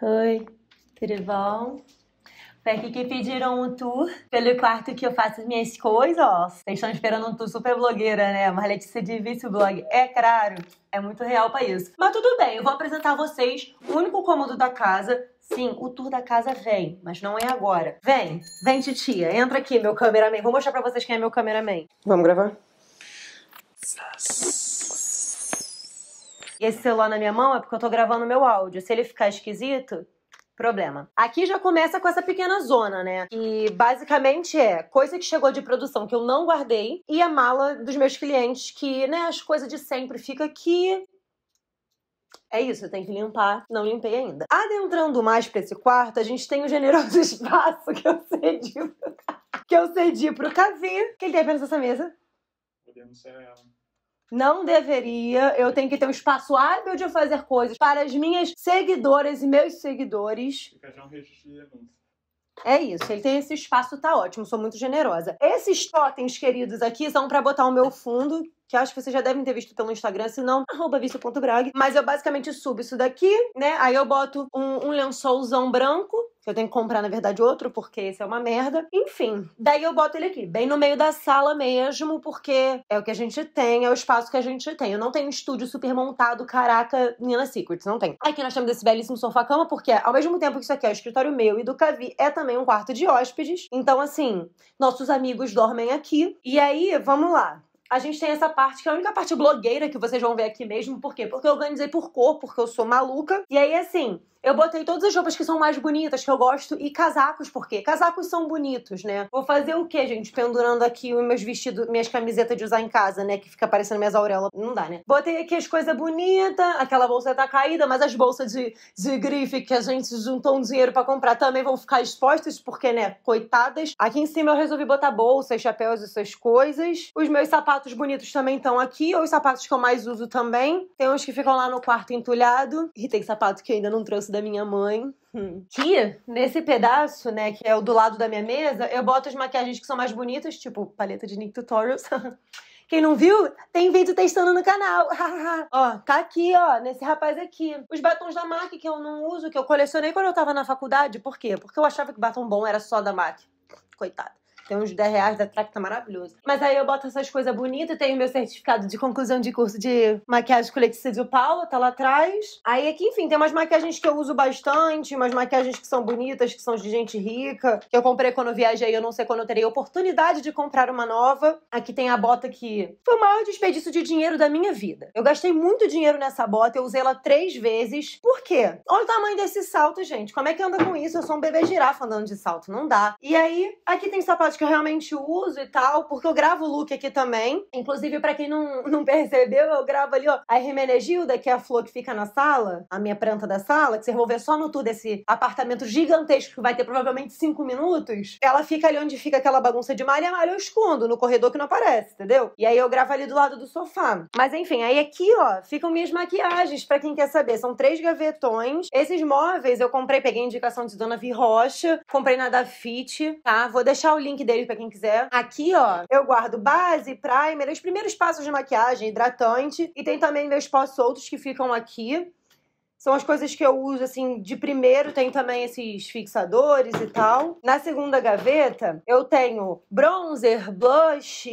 Oi, tudo bom? Foi aqui que pediram um tour pelo quarto que eu faço as minhas coisas, ó. Vocês estão esperando um tour super blogueira, né? Mas Letícia de Vício blog. É claro, é muito real pra isso. Mas tudo bem, eu vou apresentar a vocês o único cômodo da casa. Sim, o tour da casa vem, mas não é agora. Vem, vem, titia. Entra aqui, meu cameraman. Vou mostrar pra vocês quem é meu cameraman. Vamos gravar? Sass e esse celular na minha mão é porque eu tô gravando meu áudio. Se ele ficar esquisito, problema. Aqui já começa com essa pequena zona, né? Que basicamente é coisa que chegou de produção que eu não guardei e a mala dos meus clientes que, né, as coisas de sempre fica aqui. É isso, eu tenho que limpar, não limpei ainda. Adentrando mais para esse quarto, a gente tem o um generoso espaço que eu cedi pro, que eu cedi pro Cavi. Quem tem apenas essa mesa? Podemos ser ela. Não deveria. Eu tenho que ter um espaço hábil de fazer coisas para as minhas seguidoras e meus seguidores. É isso, ele tem esse espaço, tá ótimo, sou muito generosa. Esses totens, queridos, aqui são para botar o meu fundo, que acho que vocês já devem ter visto pelo Instagram, se não, arroba visto.brag. Mas eu basicamente subo isso daqui, né? Aí eu boto um, um lençolzão branco, eu tenho que comprar, na verdade, outro, porque esse é uma merda. Enfim, daí eu boto ele aqui, bem no meio da sala mesmo, porque é o que a gente tem, é o espaço que a gente tem. Eu não tenho um estúdio super montado, caraca, Nina Secrets, não tem. Aqui nós temos esse belíssimo sofá-cama, porque ao mesmo tempo que isso aqui é o escritório meu e do Cavi, é também um quarto de hóspedes. Então, assim, nossos amigos dormem aqui. E aí, vamos lá a gente tem essa parte que é a única parte blogueira que vocês vão ver aqui mesmo. Por quê? Porque eu organizei por cor, porque eu sou maluca. E aí, assim, eu botei todas as roupas que são mais bonitas, que eu gosto, e casacos, porque casacos são bonitos, né? Vou fazer o quê, gente? Pendurando aqui os meus vestidos, minhas camisetas de usar em casa, né? Que fica parecendo minhas aurelas. Não dá, né? Botei aqui as coisas bonitas, aquela bolsa tá caída, mas as bolsas de, de grife que a gente juntou um dinheiro para comprar também vão ficar expostas, porque, né? Coitadas. Aqui em cima eu resolvi botar bolsas, chapéus, e essas coisas. Os meus sapatos bonitos também estão aqui, ou os sapatos que eu mais uso também. Tem uns que ficam lá no quarto entulhado. E tem sapato que eu ainda não trouxe da da minha mãe. Que nesse pedaço, né, que é o do lado da minha mesa, eu boto as maquiagens que são mais bonitas, tipo paleta de Nick Tutorials. Quem não viu, tem vídeo testando no canal. ó, tá aqui, ó, nesse rapaz aqui. Os batons da MAC que eu não uso, que eu colecionei quando eu tava na faculdade. Por quê? Porque eu achava que batom bom era só da MAC. Coitado. Tem uns 10 reais da Track, tá maravilhoso. Mas aí eu boto essas coisas bonitas, tenho meu certificado de conclusão de curso de maquiagem com Letícia de Paula, tá lá atrás. Aí aqui, enfim, tem umas maquiagens que eu uso bastante, umas maquiagens que são bonitas, que são de gente rica, que eu comprei quando eu viajei, eu não sei quando eu terei oportunidade de comprar uma nova. Aqui tem a bota que foi o maior desperdício de dinheiro da minha vida. Eu gastei muito dinheiro nessa bota, eu usei ela três vezes. Por quê? Olha o tamanho desse salto, gente. Como é que anda com isso? Eu sou um bebê girafa andando de salto, não dá. E aí, aqui tem sapatos que eu realmente uso e tal, porque eu gravo o look aqui também. Inclusive, para quem não, não percebeu, eu gravo ali, ó, a Hermenegilda, que é a flor que fica na sala, a minha planta da sala, que vocês vão ver só no tour desse apartamento gigantesco que vai ter provavelmente cinco minutos. Ela fica ali onde fica aquela bagunça de malha, malha eu escondo, no corredor que não aparece, entendeu? E aí eu gravo ali do lado do sofá. Mas enfim, aí aqui, ó, ficam minhas maquiagens, para quem quer saber. São três gavetões. Esses móveis eu comprei, peguei indicação de Dona Vi Rocha, comprei na DaFit. tá? Vou deixar o link deles pra quem quiser. Aqui, ó, eu guardo base, primer, os primeiros passos de maquiagem, hidratante. E tem também meus pós soltos que ficam aqui. São as coisas que eu uso, assim, de primeiro tem também esses fixadores e tal. Na segunda gaveta, eu tenho bronzer, blush,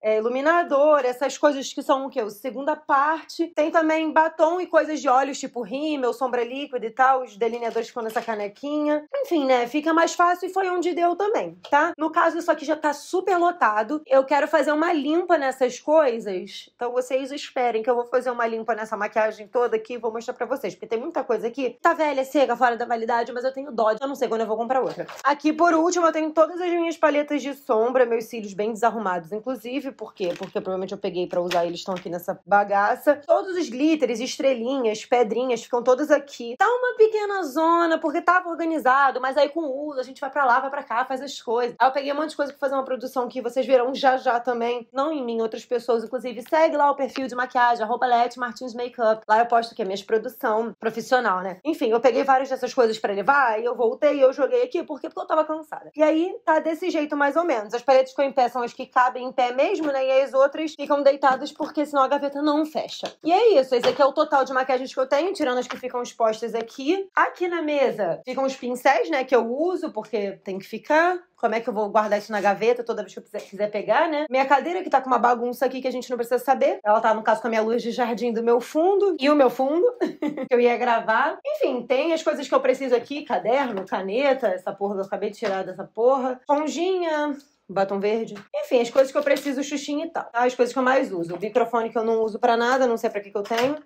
é, iluminador, essas coisas que são o quê? Segunda parte. Tem também batom e coisas de olhos, tipo rímel, sombra líquida e tal, os delineadores ficam nessa canequinha. Enfim, né? Fica mais fácil e foi onde deu também, tá? No caso, isso aqui já tá super lotado. Eu quero fazer uma limpa nessas coisas. Então vocês esperem que eu vou fazer uma limpa nessa maquiagem toda aqui e vou mostrar pra vocês porque tem muita coisa aqui. Tá velha, seca, fora da validade, mas eu tenho dó. Eu não sei quando eu vou comprar outra. Aqui, por último, eu tenho todas as minhas paletas de sombra, meus cílios bem desarrumados, inclusive. Por quê? Porque provavelmente eu peguei para usar eles estão aqui nessa bagaça. Todos os glitters, estrelinhas, pedrinhas, ficam todas aqui. Tá uma pequena zona, porque tava organizado, mas aí com o uso, a gente vai pra lá, vai pra cá, faz as coisas. Aí eu peguei um monte de coisa pra fazer uma produção que vocês verão já já também. Não em mim, outras pessoas, inclusive. Segue lá o perfil de maquiagem, arroba Martins Makeup. Lá eu posto que é minha produção profissional, né? Enfim, eu peguei várias dessas coisas para levar e eu voltei e eu joguei aqui, porque Porque eu tava cansada. E aí tá desse jeito, mais ou menos. As paredes que em pé são as que cabem em pé mesmo, né? E as outras ficam deitadas porque senão a gaveta não fecha. E é isso, esse aqui é o total de maquiagens que eu tenho, tirando as que ficam expostas aqui. Aqui na mesa ficam os pincéis, né? Que eu uso porque tem que ficar como é que eu vou guardar isso na gaveta toda vez que eu quiser, pegar, né? Minha cadeira que tá com uma bagunça aqui que a gente não precisa saber. Ela tá, no caso, com a minha luz de jardim do meu fundo e o meu fundo, que eu ia gravar. Enfim, tem as coisas que eu preciso aqui: caderno, caneta, essa porra que eu acabei de tirar dessa porra, Ponjinha. batom verde. Enfim, as coisas que eu preciso, xuxinha e tal. Tá, as coisas que eu mais uso. O microfone que eu não uso para nada, não sei para que que eu tenho.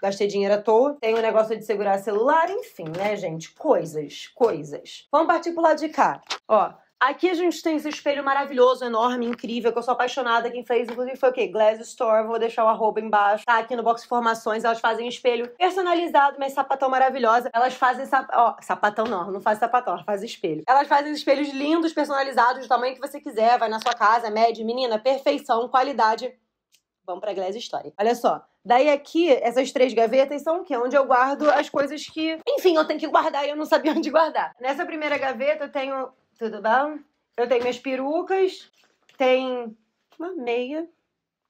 Gastei dinheiro à toa. Tenho o um negócio de segurar celular, enfim, né, gente? Coisas, coisas. Vamos partir pro lado de cá. Ó, Aqui a gente tem esse espelho maravilhoso, enorme, incrível, que eu sou apaixonada. Quem fez, inclusive, foi o quê? Store. Vou deixar o arroba embaixo. Tá aqui no box de informações. Elas fazem espelho personalizado, mas sapatão maravilhosa. Elas fazem sap... Ó, sapatão não, não faz sapatão, faz espelho. Elas fazem espelhos lindos, personalizados, do tamanho que você quiser. Vai na sua casa, mede, menina, perfeição, qualidade. Vamos pra Glass Story. Olha só. Daí aqui, essas três gavetas são o quê? Onde eu guardo as coisas que, enfim, eu tenho que guardar e eu não sabia onde guardar. Nessa primeira gaveta eu tenho tudo bom? Eu tenho minhas perucas, tem uma meia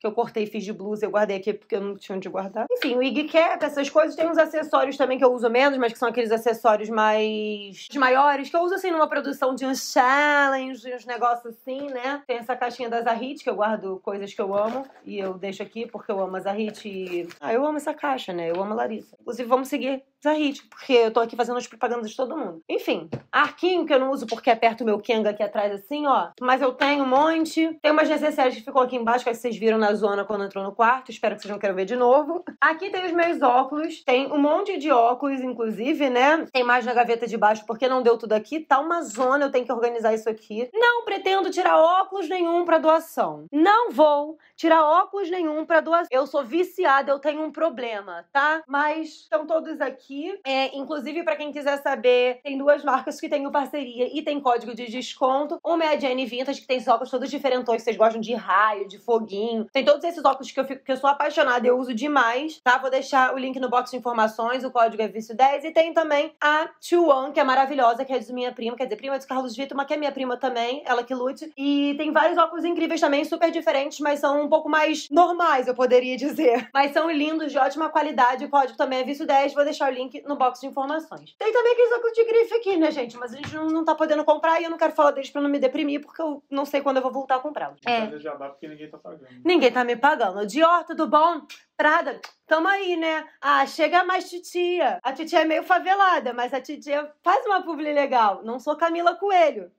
que eu cortei e fiz de blusa, eu guardei aqui porque eu não tinha onde guardar. Enfim, o Ig Cat, essas coisas, tem uns acessórios também que eu uso menos, mas que são aqueles acessórios mais maiores, que eu uso assim numa produção de um challenge, uns negócios assim, né? Tem essa caixinha das Zahit, que eu guardo coisas que eu amo, e eu deixo aqui porque eu amo a Zahit e... Ah, eu amo essa caixa, né? Eu amo a Larissa. Inclusive, vamos seguir Hit, tipo, porque eu tô aqui fazendo as propagandas de todo mundo. Enfim, arquinho que eu não uso porque aperto o meu Kenga aqui atrás assim, ó. Mas eu tenho um monte. Tem umas necessárias que ficou aqui embaixo, que vocês viram na zona quando entrou no quarto. Espero que vocês não queiram ver de novo. Aqui tem os meus óculos. Tem um monte de óculos, inclusive, né? Tem mais na gaveta de baixo porque não deu tudo aqui. Tá uma zona, eu tenho que organizar isso aqui. Não pretendo tirar óculos nenhum para doação. Não vou tirar óculos nenhum para doação. Eu sou viciada, eu tenho um problema, tá? Mas estão todos aqui aqui. É, inclusive, para quem quiser saber, tem duas marcas que o parceria e tem código de desconto. Uma é a Jenny Vintage, que tem esses óculos todos diferentões, que vocês gostam de raio, de foguinho. Tem todos esses óculos que eu, fico, que eu sou apaixonada, eu uso demais, tá? Vou deixar o link no box de informações, o código é vício10. E tem também a Chuan, que é maravilhosa, que é de minha prima, quer dizer, prima de Carlos Vitor, mas que é minha prima também, ela que lute. E tem vários óculos incríveis também, super diferentes, mas são um pouco mais normais, eu poderia dizer. Mas são lindos, de ótima qualidade. O código também é vício10. Vou deixar o link link no box de informações. Tem também aqueles óculos de grife aqui, né, gente? Mas a gente não, não tá podendo comprar e eu não quero falar deles pra não me deprimir, porque eu não sei quando eu vou voltar a comprá-los. É. Jabá porque ninguém tá pagando. Ninguém tá me pagando. Dior, tudo bom? Prada, tamo aí, né? Ah, chega mais titia. A titia é meio favelada, mas a titia faz uma publi legal. Não sou Camila Coelho.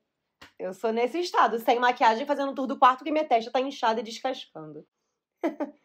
Eu sou nesse estado, sem maquiagem, fazendo um tour do quarto que minha testa tá inchada e descascando.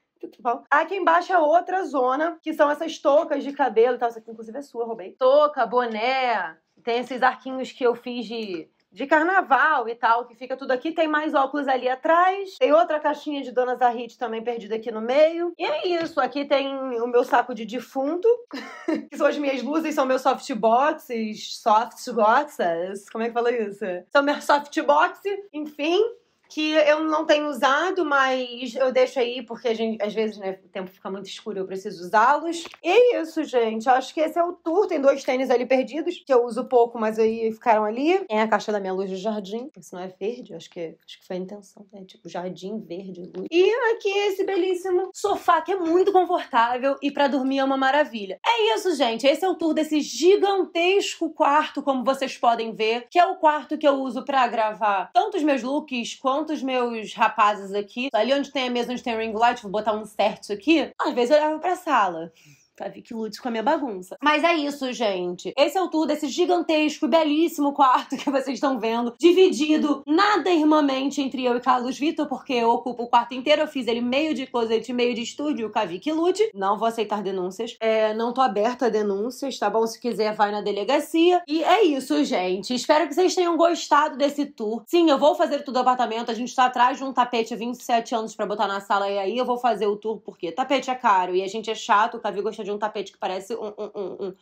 Aqui embaixo é outra zona, que são essas toucas de cabelo e tal. Essa aqui, inclusive, é sua, roubei. toca boné, tem esses arquinhos que eu fiz de de carnaval e tal, que fica tudo aqui. Tem mais óculos ali atrás. Tem outra caixinha de Dona Zahit também perdida aqui no meio. E é isso. Aqui tem o meu saco de defunto, que são as minhas luzes, são meus softboxes, softboxes, como é que fala isso? São meus softboxes, enfim que eu não tenho usado, mas eu deixo aí porque gente, às vezes né, o tempo fica muito escuro e eu preciso usá-los. E é isso, gente. Eu acho que esse é o tour. Tem dois tênis ali perdidos, que eu uso pouco, mas aí ficaram ali. É a caixa da minha luz de jardim. Isso não é verde, acho que, acho que foi a intenção. né? tipo jardim verde, luz. E aqui esse belíssimo sofá que é muito confortável e para dormir é uma maravilha. É isso, gente. Esse é o tour desse gigantesco quarto, como vocês podem ver, que é o quarto que eu uso para gravar tanto os meus looks quanto tanto os meus rapazes aqui, ali onde tem a mesa, onde tem o ring light, vou botar um certo aqui, às vezes eu olhava pra sala. Tá, que lute com a minha bagunça. Mas é isso, gente. Esse é o tour desse gigantesco e belíssimo quarto que vocês estão vendo, dividido nada irmãmente entre eu e Carlos Vitor, porque eu ocupo o quarto inteiro. Eu fiz ele meio de closet, meio de estúdio Cavi que lute. Não vou aceitar denúncias. É, não tô aberta a denúncias, tá bom? Se quiser, vai na delegacia. E é isso, gente. Espero que vocês tenham gostado desse tour. Sim, eu vou fazer tudo apartamento. A gente tá atrás de um tapete há 27 anos para botar na sala. E aí eu vou fazer o tour, porque tapete é caro e a gente é chato. O Cavi gosta de um tapete que parece um, um, um,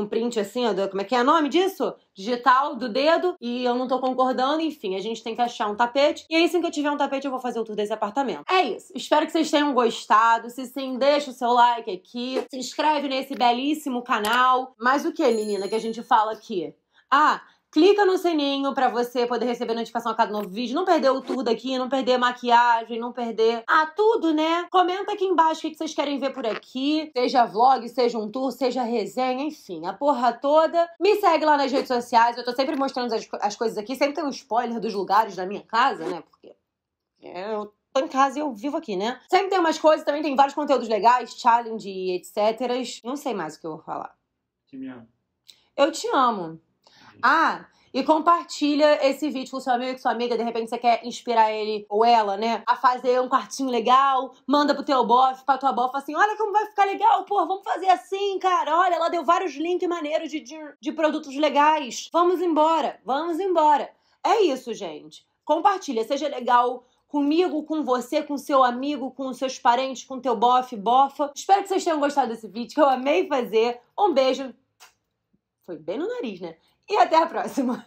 um print assim, ó, do, como é que é o nome disso? Digital do dedo, e eu não tô concordando, enfim, a gente tem que achar um tapete. E aí, assim que eu tiver um tapete, eu vou fazer o tour desse apartamento. É isso. Espero que vocês tenham gostado. Se sim, deixa o seu like aqui. Se inscreve nesse belíssimo canal. Mas o que, menina, que a gente fala aqui? Ah, clica no sininho para você poder receber notificação a cada novo vídeo, não perder o tudo aqui, não perder maquiagem, não perder... Ah, tudo, né? Comenta aqui embaixo o que vocês querem ver por aqui, seja vlog, seja um tour, seja resenha, enfim, a porra toda. Me segue lá nas redes sociais, eu tô sempre mostrando as, as coisas aqui, sempre tem um spoiler dos lugares da minha casa, né? Porque eu tô em casa e eu vivo aqui, né? Sempre tem umas coisas, também tem vários conteúdos legais, challenge, etc. Não sei mais o que eu vou falar. Te amo. Eu te amo. Ah, e compartilha esse vídeo com seu amigo e sua amiga. De repente você quer inspirar ele ou ela, né? A fazer um quartinho legal. Manda pro teu bofe, pra tua bofa assim: olha como vai ficar legal, pô, vamos fazer assim, cara. Olha, ela deu vários links maneiros de, de, de produtos legais. Vamos embora, vamos embora. É isso, gente. Compartilha, seja legal comigo, com você, com seu amigo, com seus parentes, com teu bofe, bofa. Espero que vocês tenham gostado desse vídeo, que eu amei fazer. Um beijo. Foi bem no nariz, né? e até a próxima!